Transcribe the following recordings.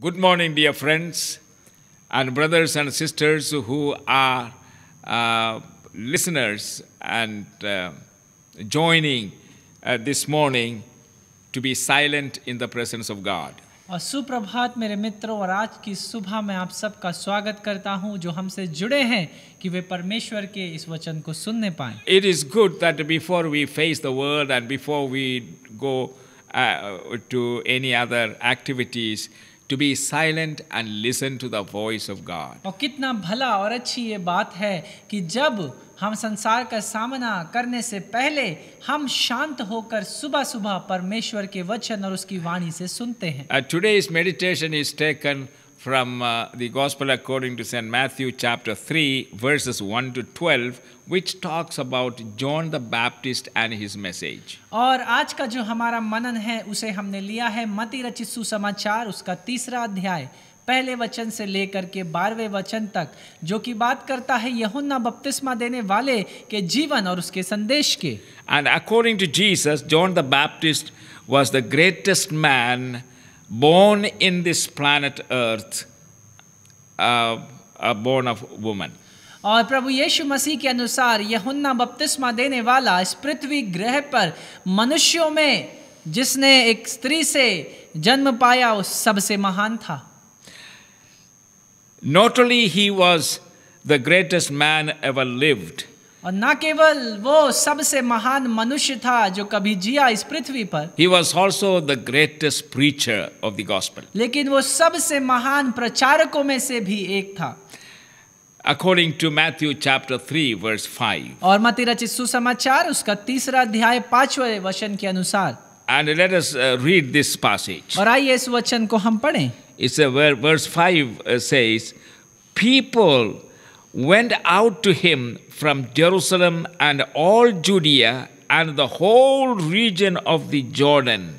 Good morning, dear friends and brothers and sisters who are uh, listeners and uh, joining uh, this morning to be silent in the presence of God. और सुप्रभात मेरे मित्रों और आज की सुबह मैं आप सबका स्वागत करता हूं जो हमसे जुड़े हैं कि वे परमेश्वर के इस वचन को सुनने पाएं। It is good that before we face the world and before we go uh, to any other activities, to be silent and listen to the voice of God. और कितना भला और अच्छी ये बात है कि जब हम संसार का सामना करने से पहले हम शांत होकर सुबह सुबह परमेश्वर के वचन और उसकी वाणी से सुनते हैं. Uh, today's meditation is taken from uh, the Gospel according to St. Matthew, chapter 3, verses 1 to 12, which talks about John the Baptist and his message. और आज का जो हमारा मनन है उसे हमने लिया है मती रचित सुसमाचार उसका तीसरा अध्याय पहले वचन से लेकर के बारहवें वचन तक जो कि बात करता है यहुन्ना बपतिस्मा देने वाले के जीवन और उसके संदेश के and according to Jesus John the Baptist was the greatest man born in this planet Earth uh, uh, born of woman. और प्रभु यीशु मसीह के अनुसार यहुन्ना बपतिस्मा देने वाला इस पृथ्वी ग्रह पर मनुष्यों में जिसने एक स्त्री से जन्म पाया उस सबसे महान था not only he was the greatest man ever lived और ना केवल वो सबसे महान मनुष्य था जो कभी जिया इस पृथ्वी पर he was also the greatest preacher of the gospel लेकिन वो सबसे महान प्रचारकों में से भी एक था According to Matthew chapter 3 verse 5. और मती रचित सुसमाचार उसका तीसरा अध्याय पांचवें वचन के अनुसार And let us uh, read this passage. और आइए इस वचन को हम पढ़ें. It's a verse 5 uh, says people went out to him from Jerusalem and all Judea and the whole region of the Jordan.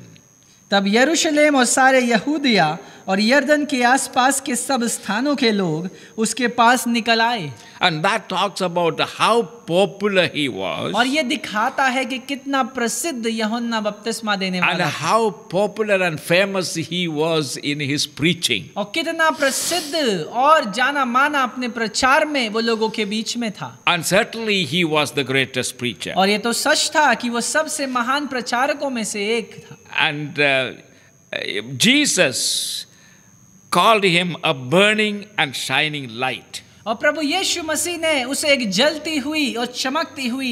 तब यरूशलेम और सारे यहूदिया और यर्दन के आसपास के सब स्थानों के लोग उसके पास निकल आए and that talks about how popular he was और ये दिखाता है कि कितना प्रसिद्ध यहोन्ना बपतिस्मा देने वाला and how popular and famous he was in his preaching और कितना प्रसिद्ध और जाना माना अपने प्रचार में वो लोगों के बीच में था and certainly he was the greatest preacher और ये तो सच था कि वो सबसे महान प्रचारकों में से एक था and uh, Jesus called him a burning and shining light. और प्रभु यीशु मसीह ने उसे एक जलती हुई और चमकती हुई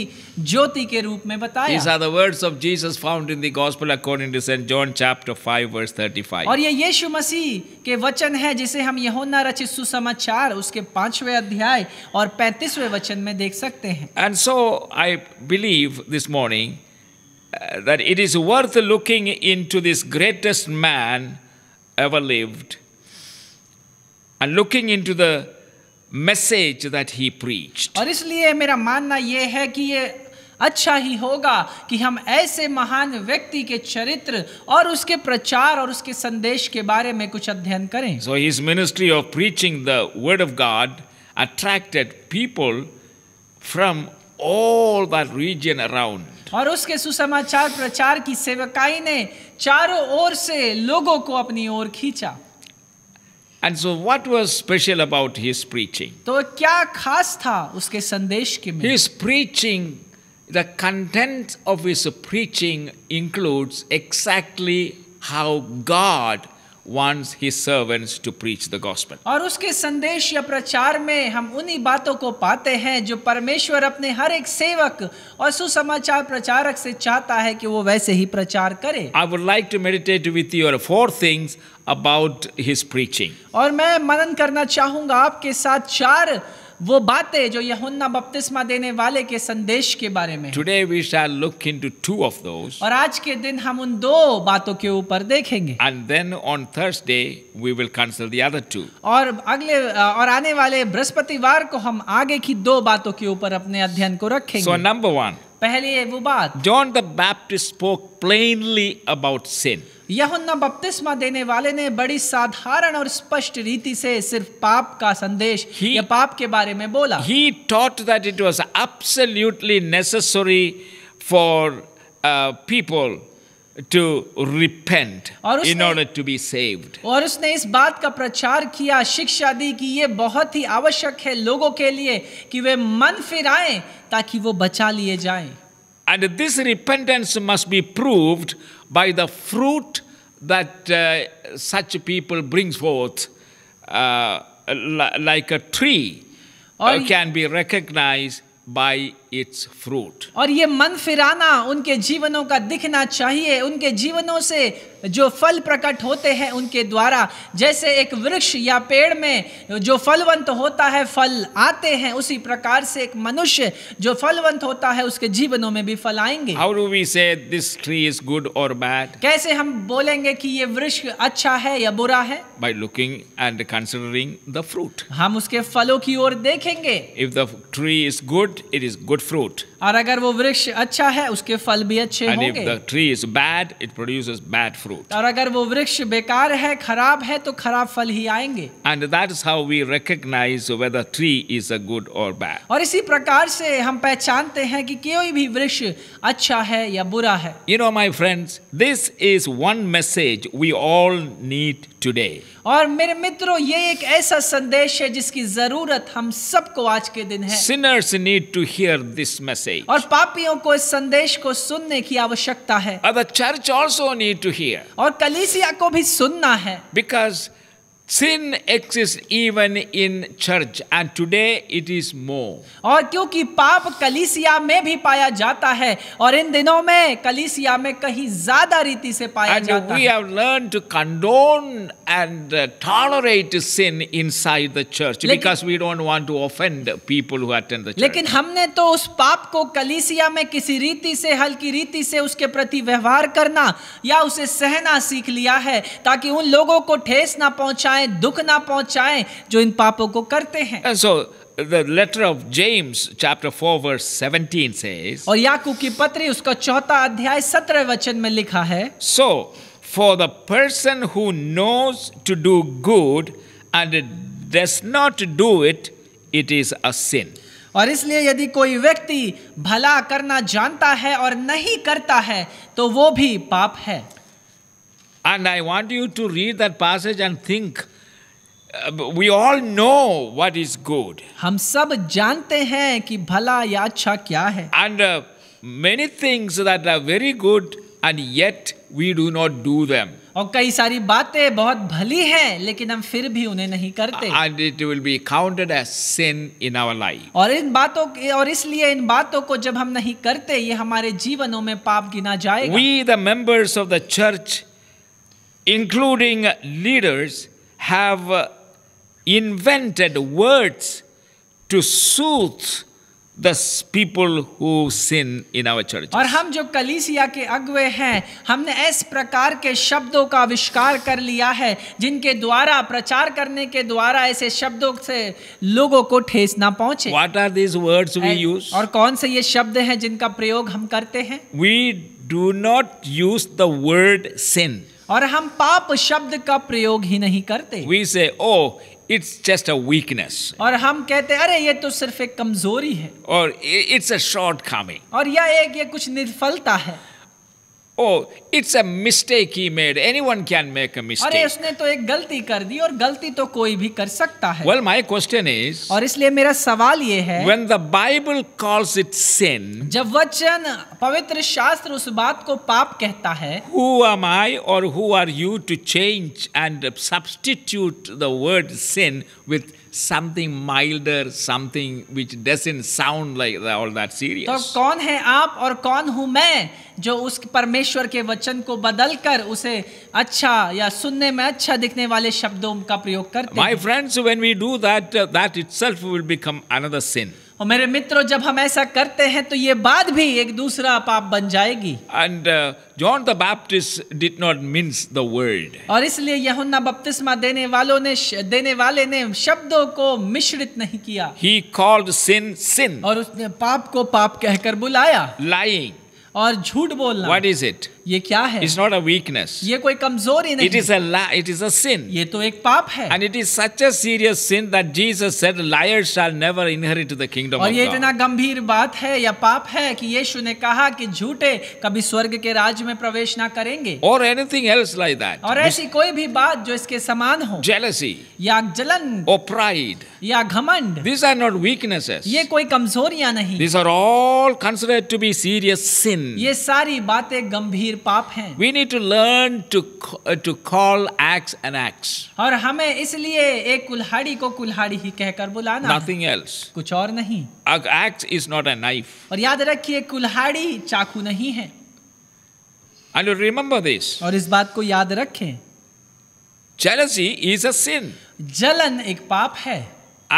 ज्योति के रूप में बताया These are the words of Jesus found in the gospel according to St John chapter 5 verse 35. और ये यीशु मसीह के वचन है जिसे हम यूहन्ना रचित सुसमाचार उसके पांचवें अध्याय और पैंतीसवें वचन में देख सकते हैं. And so I believe this morning uh, that it is worth looking into this greatest man ever lived and looking into the message that he preached. और इसलिए मेरा मानना ये है कि ये अच्छा ही होगा कि हम ऐसे महान व्यक्ति के चरित्र और उसके प्रचार और उसके संदेश के बारे में कुछ अध्ययन करें। So his ministry of preaching the word of God attracted people from all that region around. और उसके सुसमाचार प्रचार की सेवकाई ने चारों ओर से लोगों को अपनी ओर खींचा And so what was special about his preaching? तो क्या खास था उसके संदेश के में? His preaching the content of his preaching includes exactly how God wants his servants to preach the gospel. और उसके संदेश या प्रचार में हम उन्हीं बातों को पाते हैं जो परमेश्वर अपने हर एक सेवक और सुसमाचार प्रचारक से चाहता है कि वो वैसे ही प्रचार करे I would like to meditate with you on four things about his preaching. और मैं मनन करना चाहूँगा आपके साथ चार वो बातें जो यहुन्ना बपतिस्मा देने वाले के संदेश के बारे में today we shall look into two of those और आज के दिन हम उन दो बातों के ऊपर देखेंगे and then on Thursday we will cancel the other two और अगले और आने वाले बृहस्पतिवार को हम आगे की दो बातों के ऊपर अपने अध्ययन को रखेंगे सो नंबर 1 है वो बात John the Baptist spoke plainly about sin यहुन्ना बपतिस्मा देने वाले ने बड़ी साधारण और स्पष्ट रीति से सिर्फ पाप का संदेश he, या पाप के बारे में बोला he taught that it was absolutely necessary for people to repent in order to be saved. और उसने इस बात का प्रचार किया शिक्षा दी कि ये बहुत ही आवश्यक है लोगों के लिए कि वे मन फिराएं ताकि वो बचा लिए जाएं And this repentance must be proved by the fruit that uh, such people brings forth, uh, like a tree, uh, can be recognized by it's fruit और ये मन फिराना उनके जीवनों का दिखना चाहिए उनके जीवनों से जो फल प्रकट होते हैं उनके द्वारा जैसे एक वृक्ष या पेड़ में जो फलवंत होता है फल आते हैं उसी प्रकार से एक मनुष्य जो फलवंत होता है उसके जीवनों में भी फल आएंगे how do we say this tree is good और बैड कैसे हम बोलेंगे कि ये वृक्ष अच्छा है या बुरा है by looking and considering the fruit हम उसके फलों की ओर देखेंगे if the tree is good it is good good fruit. और अगर वो वृक्ष अच्छा है उसके फल भी अच्छे And होंगे. And if the tree is bad, it produces bad fruit. और अगर वो वृक्ष बेकार है, खराब है तो खराब फल ही आएंगे. And that is how we recognize whether tree is a good or bad. और इसी प्रकार से हम पहचानते हैं कि कोई भी वृक्ष अच्छा है या बुरा है. You know my friends, this is one message we all need today. और मेरे मित्रों ये एक ऐसा संदेश है जिसकी जरूरत हम सबको आज के दिन है. Sinners need to hear this message. और पापियों को इस संदेश को सुनने की आवश्यकता है. And the church also need to hear. और कलीसिया को भी सुनना है. Because Sin exists even in church and today it is more. और क्योंकि पाप कलीसिया में भी पाया जाता है और इन दिनों में कलीसिया में कहीं ज्यादा रीति से पाया and जाता we है। have learned to condone and tolerate sin inside the church because we don't want to offend people who attend the church. लेकिन हमने तो उस पाप को कलीसिया में किसी रीति से हल्की रीति से उसके प्रति व्यवहार करना या उसे सहना सीख लिया है ताकि उन लोगों को ठेस ना पहुंचाए पाए दुख ना पहुंचाए जो इन पापों को करते हैं so, the letter of James chapter 4 verse 17 says और याकूब की पत्री उसका चौथा अध्याय 17 वचन में लिखा है so for the person who knows to do good and does not do it it is a sin और इसलिए यदि कोई व्यक्ति भला करना जानता है और नहीं करता है तो वो भी पाप है And I want you to read that passage and think. We all know what is good. हम सब जानते हैं कि भला या अच्छा क्या है And uh, many things that are very good and yet we do not do them. और कई सारी बातें बहुत भली हैं लेकिन हम फिर भी उन्हें नहीं करते And it will be counted as sin in our life. और इन बातों और इसलिए इन बातों को जब हम नहीं करते ये हमारे जीवनों में पाप गिना जाएगा We the members of the church including leaders, have invented words to soothe the people who sin in our churches. और हम जो कलीसिया के अगवे हैं हमने इस प्रकार के शब्दों का आविष्कार कर लिया है जिनके द्वारा प्रचार करने के द्वारा ऐसे शब्दों से लोगों को ठेस ना पहुंचे What are these words we use? और कौन से ये शब्द हैं जिनका प्रयोग हम करते हैं We do not use the word sin. और हम पाप शब्द का प्रयोग ही नहीं करते we say oh it's just a weakness और हम कहते अरे ये तो सिर्फ एक कमजोरी है और अ शॉर्ट खामिंग और यह एक ये कुछ निर्फलता है oh it's a mistake he made anyone can make a mistake अरे उसने तो एक गलती कर दी और गलती तो कोई भी कर सकता है well my question is और इसलिए मेरा सवाल ये है when the bible calls it sin जब वचन पवित्र शास्त्र उस बात को पाप कहता है who am i or who are you to change and substitute the word sin with something milder, something which doesn't sound like the, all that serious. तो कौन है आप और कौन हूँ मैं जो उस परमेश्वर के वचन को बदल कर उसे अच्छा या सुनने में अच्छा दिखने वाले शब्दों का प्रयोग करते हैं? My friends, when we do that, that itself will become another sin. और मेरे मित्रों जब हम ऐसा करते हैं तो ये बात भी एक दूसरा पाप बन जाएगी and John the Baptist did not mean the word और इसलिए यहुन्ना बपतिस्मा देने वालों ने देने वाले ने शब्दों को मिश्रित नहीं किया ही कॉल्ड सिन सिन और उसने पाप को पाप कहकर बुलाया लाइंग और झूठ बोलना व्हाट इज इट ये क्या है इट्स नॉट अ वीकनेस ये कोई कमजोरी नहीं it is a it is a sin ये तो एक पाप है and it is such a serious sin that Jesus said liar shall never inherit the kingdom और ये इतना गंभीर बात है या पाप है कि यीशु ने कहा कि झूठे कभी स्वर्ग के राज्य में प्रवेश ना करेंगे और एनीथिंग एल्स लाइक दैट और ऐसी कोई भी बात जो इसके समान हो जेलसी या जलन और प्राइड या घमंड दिस आर नॉट वीकनेसेस ये कोई कमजोरियां नहीं this are all considered to be serious sin ये सारी बातें गंभीर पाप हैं we need to learn to to call X an X और हमें इसलिए एक कुल्हाड़ी को कुल्हाड़ी ही कहकर बुलाना नथिंग एल्स कुछ और नहीं X is not a knife और याद रखिए कुल्हाड़ी चाकू नहीं है एंड रिमेंबर दिस और इस बात को याद रखें Jealousy is a sin. जलन एक पाप है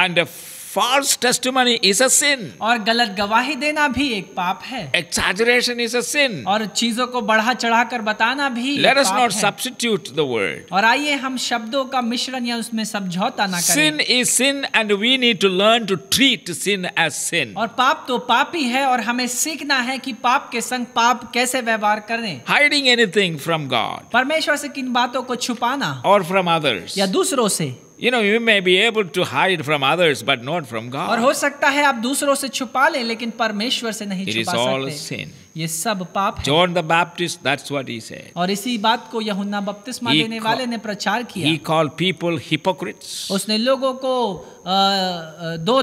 And a false testimony is a sin और गलत गवाही देना भी एक पाप है exaggeration is a sin और चीजों को बढ़ा चढ़ाकर बताना भी let us not substitute the word और आइए हम शब्दों का मिश्रण या उसमें समझौता ना करें sin is sin and we need to learn to treat sin as sin और पाप तो पाप ही है और हमें सीखना है कि पाप के संग पाप कैसे व्यवहार करें hiding anything from God परमेश्वर से किन बातों को छुपाना or from others या दूसरों से You know, you may be able to hide from others, but not from God. और हो सकता है आप दूसरों से छुपा लें लेकिन परमेश्वर से नहीं It is छुपा all sin. ये सब पाप है John the Baptist, that's what he said. और इसी बात को यूहन्ना बपतिस्मा He देने वाले ने प्रचार He called people hypocrites. उसने लोगों को दो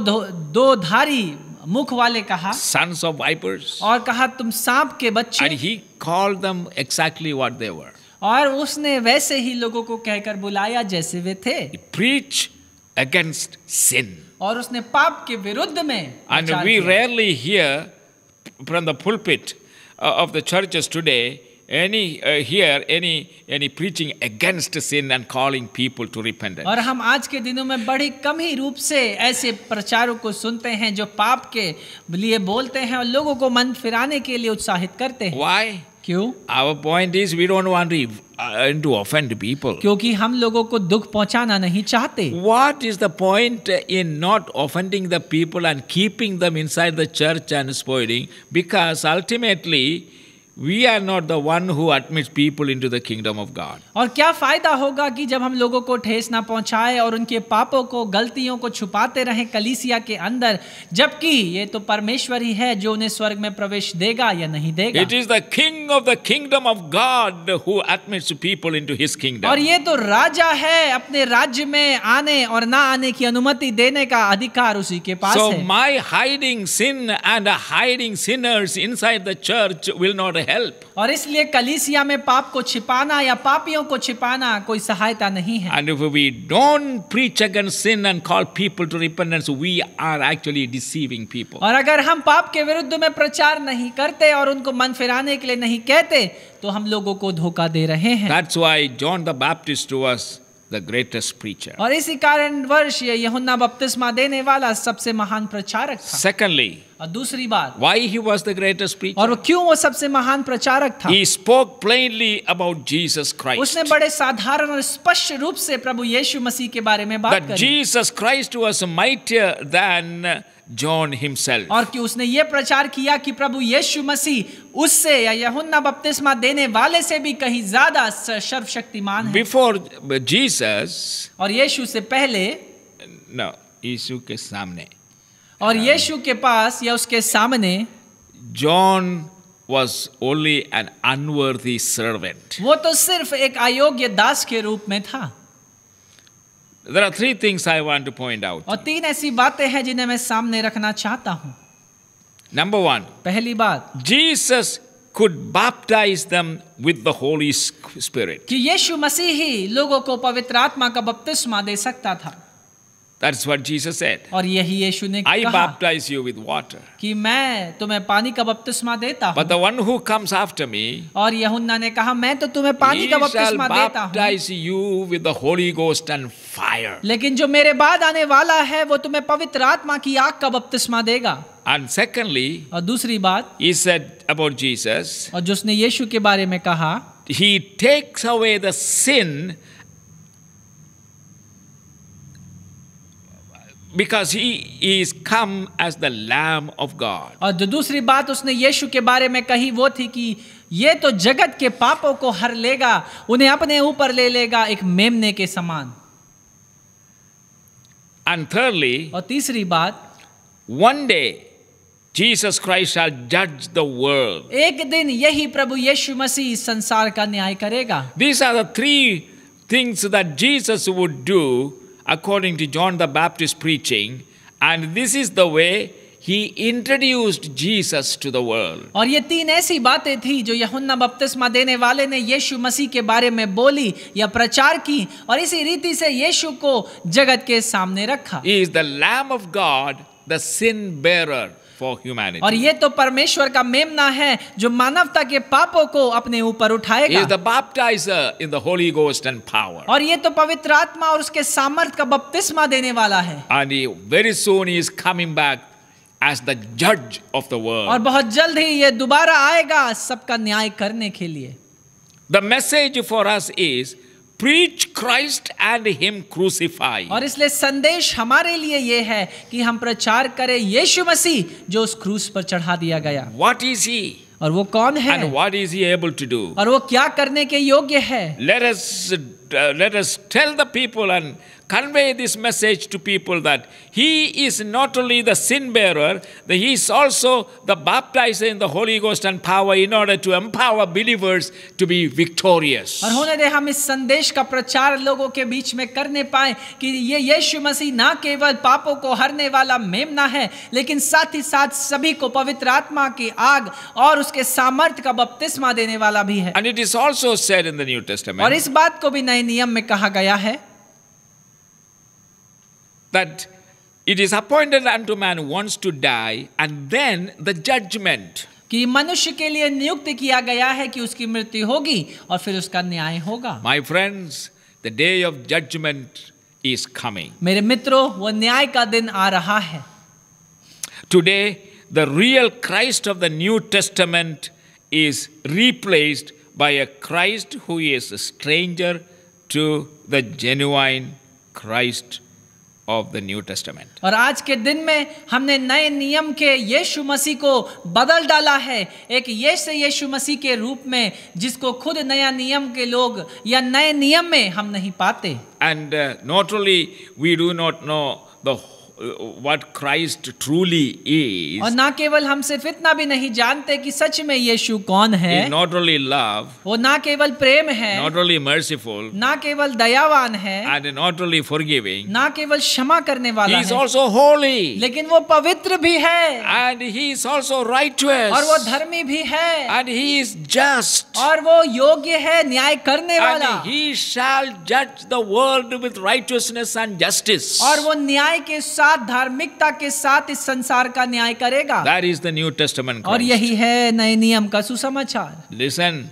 दो धारी मुख वाले कहा Sons of vipers. और कहा तुम सांप के बच्चे And he called them exactly what they were. और उसने वैसे ही लोगों को कहकर बुलाया जैसे वे थे प्रीच अगेंस्ट सिन और उसने पाप के विरुद्ध में and we rarely hear from the pulpit of the churches today any uh, here any any preaching against sin and calling people to repentance और हम आज के दिनों में बड़ी कम ही रूप से ऐसे प्रचारों को सुनते हैं जो पाप के लिए बोलते हैं और लोगों को मन फिराने के लिए उत्साहित करते हैं why क्यों our point is we don't want to offend people क्योंकि हम लोगों को दुख पहुंचाना नहीं चाहते what is the point in not offending the people and keeping them inside the church and spoiling because ultimately we are not the one who admit people into the kingdom of God और क्या फायदा होगा कि जब हम लोगों को ठेस ना पहुंचाए और उनके पापों को गलतियों को छुपाते रहें कलीसिया के अंदर जबकि ये तो परमेश्वर ही है जो उन्हें स्वर्ग में प्रवेश देगा या नहीं देगा it is the king of the kingdom of God who admits people into his kingdom और ये तो राजा है अपने राज्य में आने और ना आने की अनुमति देने का अधिकार उसी के पास so है my hiding sin and hiding sinners inside the church will not help. और इसलिए कलीसिया में पाप को छिपाना या पापियों को छिपाना कोई सहायता नहीं है. And if we don't preach against sin and call people to repentance, we are actually deceiving people. और अगर हम पाप के विरुद्ध में प्रचार नहीं करते और उनको मन फिराने के लिए नहीं कहते तो हम लोगों को धोखा दे रहे हैं. That's why John the Baptist was the greatest preacher. और इसी कारण वर्ष ये यूहन्ना बपतिस्मा देने वाला सबसे महान प्रचारक था. Secondly, और दूसरी बात why he was the greatest preacher? और क्यों वो सबसे महान प्रचारक था? He spoke plainly about Jesus Christ. उसने बड़े साधारण और स्पष्ट रूप से प्रभु यीशु मसीह के बारे में बात करी. That Jesus Christ was mightier than John himself और कि उसने ये प्रचार किया कि प्रभु यीशु मसीह उससे या यहुन्ना बपतिस्मा देने वाले से भी कहीं ज्यादा सर्वशक्तिमान है बिफोर जीसस और यीशु से पहले ना यीशु के सामने और यीशु के पास या उसके सामने John was only an unworthy servant. वो तो सिर्फ एक अयोग्य दास के रूप में था There are three things I want to point out. और तीन ऐसी बातें हैं जिन्हें मैं सामने रखना चाहता हूं Number one. पहली बात Jesus could baptize them with the Holy Spirit. कि यीशु मसीह ही लोगों को पवित्र आत्मा का बपतिस्मा दे सकता था That's what Jesus said. और यही यीशु ने कहा। I baptize you with water. कि मैं तुम्हें पानी का बपतिस्मा देता हूँ But the one who comes after me, और यहुन्ना ने कहा मैं तो तुम्हें पानी का बपतिस्मा देता हूँ He shall baptize you with the Holy Ghost and fire. लेकिन जो मेरे बाद आने वाला है वो तुम्हें पवित्र आत्मा की आग का बपतिस्मा देगा And secondly, और दूसरी बात he said about Jesus, और जिसने यीशु के बारे में कहा He takes away the sin because he is come as the lamb of god aur जो दूसरी बात उसने यीशु के बारे में कही वो थी कि ये तो जगत के पापों को हर लेगा उन्हें अपने ऊपर ले लेगा एक मेमने के समान and thirdly aur teesri baat one day Jesus Christ shall judge the world. एक दिन यही प्रभु यीशु मसीह इस संसार का न्याय करेगा These are the three things that Jesus would do according to John the Baptist preaching, and this is the way he introduced Jesus to the world. और ये तीन ऐसी बातें थी जो यहुन्ना बपतिस्मा देने वाले ने यीशु मसीह के बारे में बोली या प्रचार की और इसी रीति से यीशु को जगत के सामने रखा. He is the Lamb of God the sin bearer for humanity और ये तो परमेश्वर का मेमना है जो मानवता के पापों को अपने ऊपर उठाएगा in the Holy Ghost and power और ये तो पवित्र आत्मा और उसके सामर्थ्य का बपतिस्मा देने वाला है and he very soon is coming back As the judge of the world. और बहुत जल्द ही ये दोबारा आएगा सबका न्याय करने के लिए the message for us is preach Christ and him crucified और इसलिए संदेश हमारे लिए यह है कि हम प्रचार करें यीशु मसीह जो उस क्रूस पर चढ़ा दिया गया what is he और वो कौन है and what is he able to do और वो क्या करने के योग्य है let us uh, let us tell the people and convey this message to people that he is not only the sin bearer, he is also the baptizer in the Holy Ghost and power in order to empower believers to be victorious. और होने दे हम इस संदेश का प्रचार लोगों के बीच में करने पाए कि ये यीशु मसीह ना केवल पापों को हरने वाला मेमना है लेकिन साथ ही साथ सभी को पवित्र आत्मा की आग और उसके सामर्थ का बपतिस्मा देने वाला भी है And it is also said in the New Testament. और इस बात को भी नहीं नए नियम में कहा गया है that it is appointed unto man wants to die and then the judgment कि मनुष्य के लिए नियुक्त किया गया है कि उसकी मृत्यु होगी और फिर उसका न्याय होगा my friends the day of judgment is coming मेरे मित्रों वो न्याय का दिन आ रहा है today the real Christ of the New Testament is replaced by a Christ who is stranger to the genuine Christ of the New Testament. और आज के दिन में हमने नए नियम के यीशु मसीह को बदल डाला है एक यश यीशु मसीह के रूप में जिसको खुद नया नियम के लोग या नए नियम में हम नहीं पाते and not only we do not know the what Christ truly is. और ना केवल हम सिर्फ इतना भी नहीं जानते कि सच में यीशु कौन है. He not only love. वो ना केवल प्रेम है. Not only merciful. ना केवल दयावान है. And not only forgiving. ना केवल शमा करने वाला है. he is also holy. लेकिन वो पवित्र भी है. And he is also righteous. और वो धर्मी भी है. And he is just. और वो योग्य है न्याय करने वाला. And he shall judge the world with righteousness and justice. और वो न्याय के साथ साथ धार्मिकता के साथ इस संसार का न्याय करेगा that is the New Testament और यही है नए नियम का सुसमाचार लिसन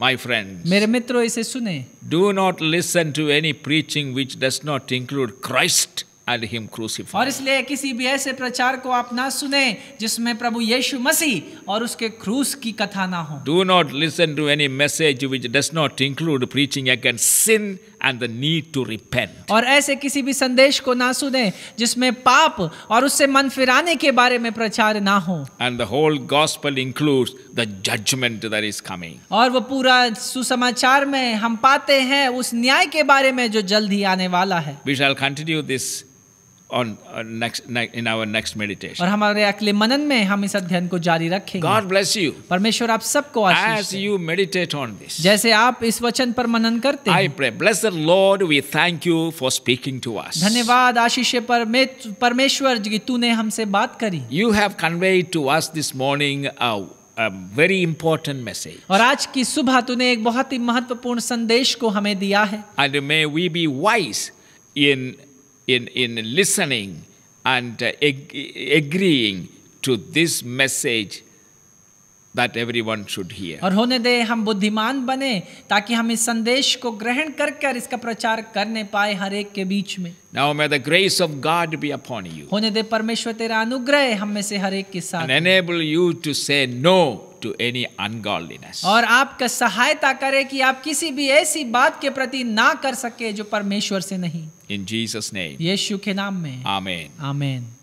माई फ्रेंड मेरे मित्रों इसे सुने do not listen to any preaching which does not include Christ and him crucified और इसलिए किसी भी ऐसे प्रचार को आप ना सुने जिसमें प्रभु यीशु मसीह और उसके क्रूस की कथा ना हो do not listen to any message which does not include preaching against sin and the need to repent. और ऐसे किसी भी संदेश को ना सुने जिसमें पाप और उससे मन फिराने के बारे में प्रचार ना हो And the whole gospel includes the judgment that is coming. और वो पूरा सुसमाचार में हम पाते हैं उस न्याय के बारे में जो जल्द ही आने वाला है We shall continue this on uh, next ne in our next meditation. और हमारे अगले मनन में हम इस अध्ययन को जारी रखेंगे God bless you. परमेश्वर आप सबको आशीष As you meditate on this. जैसे आप इस वचन पर मनन करते हैं. I pray. Bless the Lord. We thank you for speaking to us. धन्यवाद आशीष परमेश्वर जी तूने हमसे बात करी. You have conveyed to us this morning a very important message और आज की सुबह तूने एक बहुत ही महत्वपूर्ण संदेश को हमें दिया है and may we be wise in in, in listening and uh, ag agreeing to this message that everyone should hear. और होने दे हम बुद्धिमान बने ताकि हम इस संदेश को ग्रहण कर कर इसका प्रचार करने पाए हर एक के बीच में Now may the grace of God be upon you. होने दे परमेश्वर तेरा अनुग्रह हम में से हर एक के साथ And enable you to say no to any ungodliness. और आपका सहायता करे कि आप किसी भी ऐसी बात के प्रति ना कर सके जो परमेश्वर से नहीं. इन जीसस नेम यीशु के नाम में. आमेन आमेन